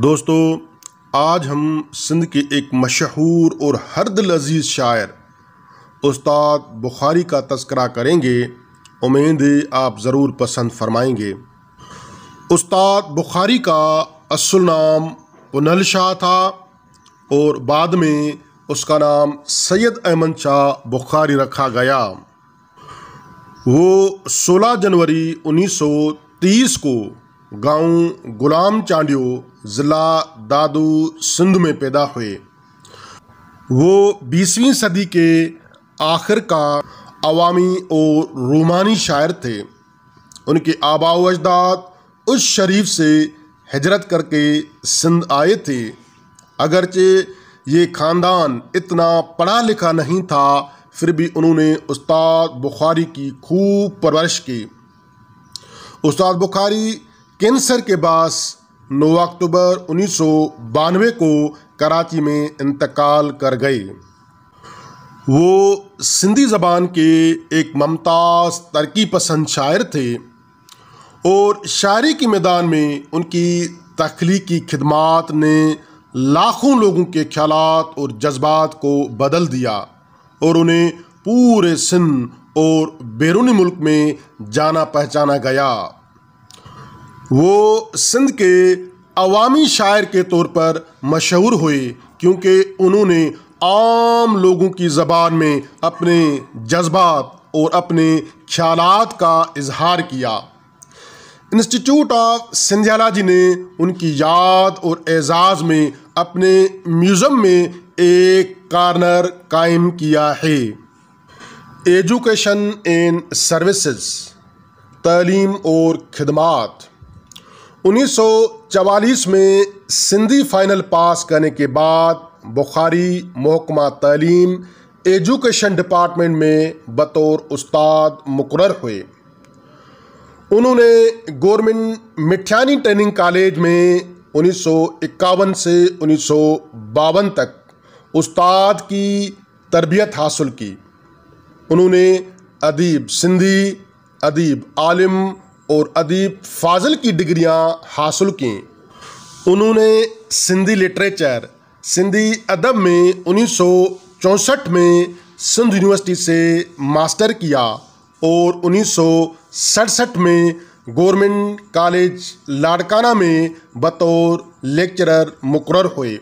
दोस्तों आज हम सिंध के एक मशहूर और हरद लजीज़ शायर उस्ताद बुखारी का तस्करा करेंगे उम्मीद है आप ज़रूर पसंद फरमाएंगे उस्ताद बुखारी का असल नाम पुनल शाह था और बाद में उसका नाम सैयद अहमद शाह बुखारी रखा गया वो 16 जनवरी 1930 को गांव गुलाम चांडियो ज़िला दादू सिंध में पैदा हुए वो बीसवीं सदी के आखिर का अवामी और रूमानी शायर थे उनके आबा अजदाद उस शरीफ से हजरत करके सिंध आए थे अगरचे ये ख़ानदान इतना पढ़ा लिखा नहीं था फिर भी उन्होंने उस्ताद बुखारी की खूब परवरिश की उस्ताद बुखारी कैंसर के बाद 9 अक्टूबर उन्नीस को कराची में इंतकाल कर गए वो सिंधी ज़बान के एक ममताज़ तरक्की पसंद शायर थे और शायरी के मैदान में उनकी तख्लीकी खदमात ने लाखों लोगों के ख्याल और जज्बात को बदल दिया और उन्हें पूरे सिंध और बैरूनी मुल्क में जाना पहचाना गया वो सिंध के अवामी शायर के तौर पर मशहूर हुए क्योंकि उन्होंने आम लोगों की ज़बान में अपने जज्बात और अपने ख्याल का इजहार किया इंस्टीट्यूट ऑफ सिंधियालाजी ने उनकी याद और एजाज़ में अपने म्यूज़म में एक कॉर्नर कायम किया है एजुकेशन एंड सर्विसेज तालीम और खदमात 1944 में सिंधी फाइनल पास करने के बाद बुखारी महकमा तलीम एजुकेशन डिपार्टमेंट में बतौर उस्ताद मुकर हुए उन्होंने गवर्नमेंट मिठानी ट्रेनिंग कॉलेज में उन्नीस से उन्नीस तक उस्ताद की तरबियत हासिल की उन्होंने अदीब सिंधी अदीब आलिम और अदीब फाजल की डिग्रियां हासिल की उन्होंने सिंधी लिटरेचर सिंधी अदब में उन्नीस में सिंध यूनिवर्सिटी से मास्टर किया और उन्नीस में गवर्नमेंट कॉलेज लाड़काना में बतौर लेक्चरर मुकर हुए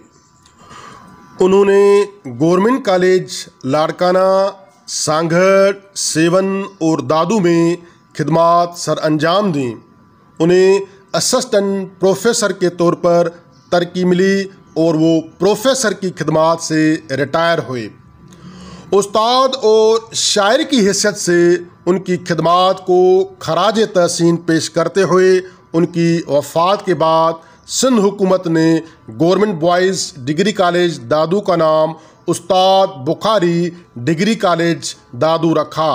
उन्होंने गवर्नमेंट कॉलेज लाड़काना सांघड़ सेवन और दादू में खिदमत सर अंजाम दी उन्हें असिस्टेंट प्रोफेसर के तौर पर तरक्की मिली और वो प्रोफेसर की खिदमत से रिटायर हुए उस्ताद और शायर की हैसियत से उनकी खदमात को खराज तहसीन पेश करते हुए उनकी वफात के बाद सिंध हुकूमत ने government boys degree college Dadu का नाम उस्ताद बुखारी डिग्री कॉलेज दादू रखा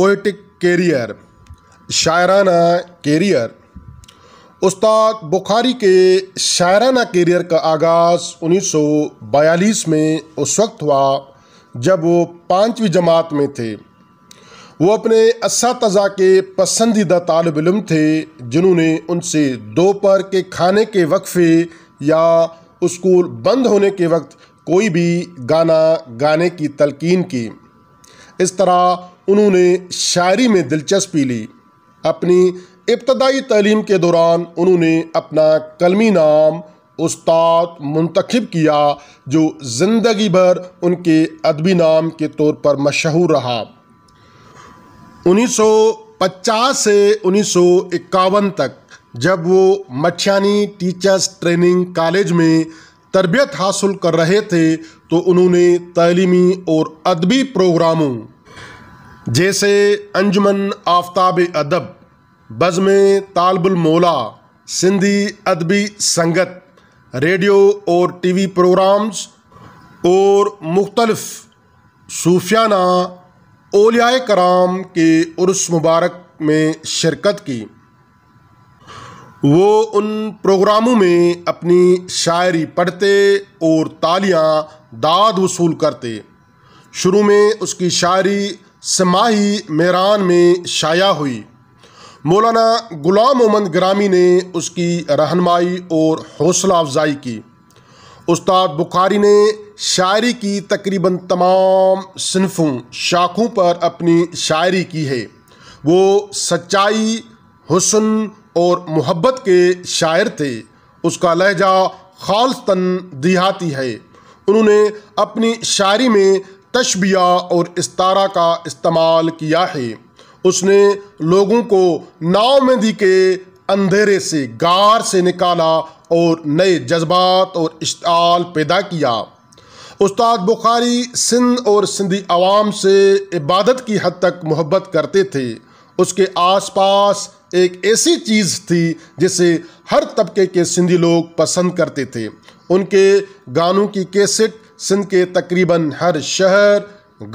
पोइटिक कैरियर शायराना कैरियर उस्ताद बुखारी के शायराना कैरियर का आगाज़ 1942 में उस वक्त हुआ जब वो पाँचवीं जमात में थे वो अपने इसातज़ा के पसंदीदा तालब इम थे जिन्होंने उनसे दोपहर के खाने के वक्फे या स्कूल बंद होने के वक्त कोई भी गाना गाने की तलकिन की इस तरह उन्होंने शायरी में दिलचस्पी ली अपनी इब्तदाई तलीम के दौरान उन्होंने अपना कलमी नाम उस्ताद मंतखब किया जो ज़िंदगी भर उनके अदबी नाम के तौर पर मशहूर रहा 1950 से उन्नीस तक जब वो मच्छानी टीचर्स ट्रेनिंग कॉलेज में तरबियत हासिल कर रहे थे तो उन्होंने तलीमी और अदबी प्रोग्रामों जैसे अंजमन आफ्ताब अदब बज़म तालबुलमौला सिंधी अदबी संगत रेडियो और टी वी प्रोग्राम्स और मुख्तलफ़ सूफियाना ओलिया कराम के उर्स मुबारक में शिरकत की वो उन प्रोग्रामों में अपनी शायरी पढ़ते और तालियाँ दाद वसूल करते शुरू में उसकी शायरी समाही मेरान में शाया हुई मौलाना गुलाम मोहम्मद ग्रामी ने उसकी रहनमाई और हौसला अफजाई की उस्ताद बुखारी ने शायरी की तकरीबन तमाम सिनफों शाखों पर अपनी शायरी की है वो सच्चाई हुसन और मोहब्बत के शायर थे उसका लहजा खालतन देहाती है उन्होंने अपनी शायरी में तशबिया और इस्तारा का इस्तेमाल किया है उसने लोगों को नाव में दी के अंधेरे से गार से निकाला और नए जज्बात और इश्ताल पैदा किया उस्ताद बुखारी सिंध और सिंधी आवाम से इबादत की हद तक मोहब्बत करते थे उसके आसपास एक ऐसी चीज़ थी जिसे हर तबके के सिंधी लोग पसंद करते थे उनके गानों की कैसेट सिंध के तकरीबन हर शहर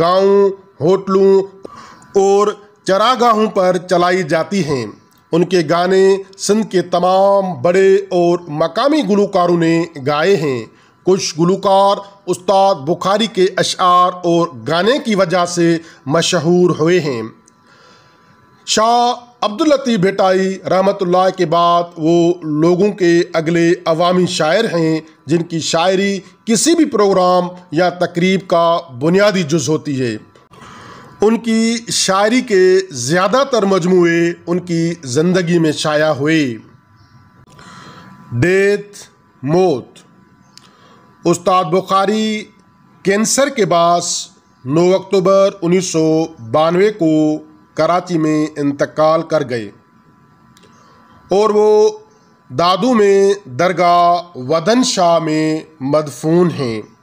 गाँव होटलों और चरागाहों पर चलाई जाती हैं उनके गाने सिंध के तमाम बड़े और मकामी गुलकारों ने गाए हैं कुछ गुलकार उस्ताद बुखारी के अशार और गाने की वजह से मशहूर हुए हैं शाह अब्दुल लतीफ़ भटाई रहमतुल्लाह के बाद वो लोगों के अगले अवामी शायर हैं जिनकी शायरी किसी भी प्रोग्राम या तकरीब का बुनियादी जुज़ होती है उनकी शायरी के ज़्यादातर मजमू उनकी ज़िंदगी में शाया हुए डेथ मौत उस्ताद बुखारी कैंसर के बास 9 अक्टूबर उन्नीस को कराची में इंतकाल कर गए और वो दादू में दरगाह वदन शाह में मदफून हैं